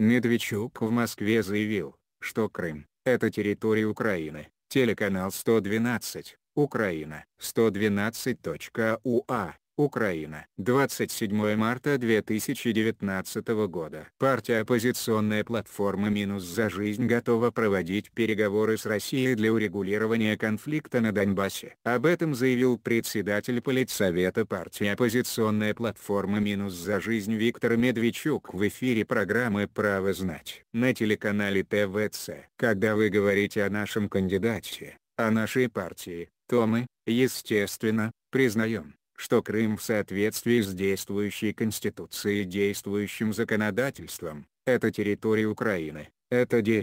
Медведчук в Москве заявил, что Крым – это территория Украины. Телеканал 112, Украина. 112.уа Украина. 27 марта 2019 года. Партия «Оппозиционная платформа Минус за жизнь» готова проводить переговоры с Россией для урегулирования конфликта на Донбассе. Об этом заявил председатель политсовета партии «Оппозиционная платформа Минус за жизнь» Виктор Медведчук в эфире программы «Право знать» на телеканале ТВЦ. Когда вы говорите о нашем кандидате, о нашей партии, то мы, естественно, признаем, что Крым в соответствии с действующей Конституцией и действующим законодательством, это территория Украины, это де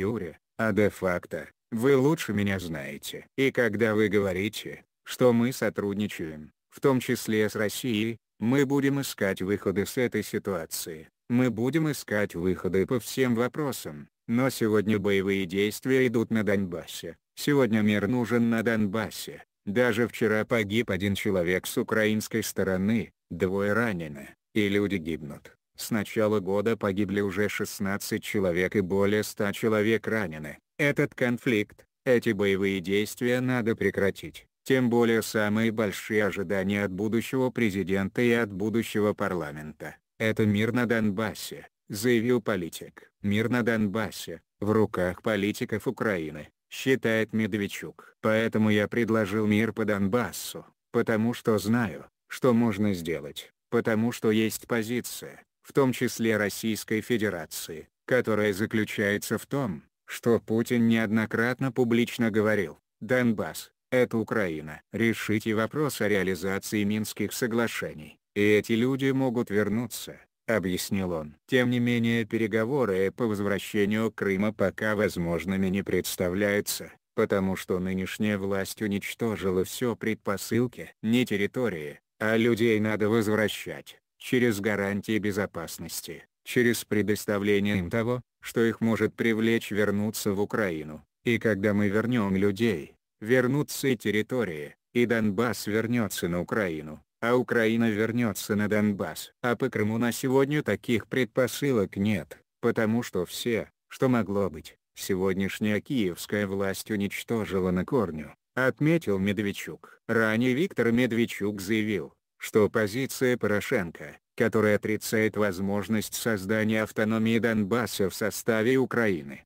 а де-факто, вы лучше меня знаете. И когда вы говорите, что мы сотрудничаем, в том числе с Россией, мы будем искать выходы с этой ситуации, мы будем искать выходы по всем вопросам, но сегодня боевые действия идут на Донбассе, сегодня мир нужен на Донбассе, даже вчера погиб один человек с украинской стороны, двое ранены, и люди гибнут. С начала года погибли уже 16 человек и более 100 человек ранены. Этот конфликт, эти боевые действия надо прекратить. Тем более самые большие ожидания от будущего президента и от будущего парламента. Это мир на Донбассе, заявил политик. Мир на Донбассе, в руках политиков Украины считает Медведчук. Поэтому я предложил мир по Донбассу, потому что знаю, что можно сделать, потому что есть позиция, в том числе Российской Федерации, которая заключается в том, что Путин неоднократно публично говорил, Донбасс – это Украина. Решите вопрос о реализации Минских соглашений, и эти люди могут вернуться, — объяснил он. Тем не менее переговоры по возвращению Крыма пока возможными не представляются, потому что нынешняя власть уничтожила все предпосылки. Не территории, а людей надо возвращать, через гарантии безопасности, через предоставление им того, что их может привлечь вернуться в Украину. И когда мы вернем людей, вернутся и территории, и Донбасс вернется на Украину, а Украина вернется на Донбасс. А по Крыму на сегодня таких предпосылок нет, потому что все, что могло быть, сегодняшняя киевская власть уничтожила на корню, отметил Медведчук. Ранее Виктор Медведчук заявил, что позиция Порошенко, которая отрицает возможность создания автономии Донбасса в составе Украины,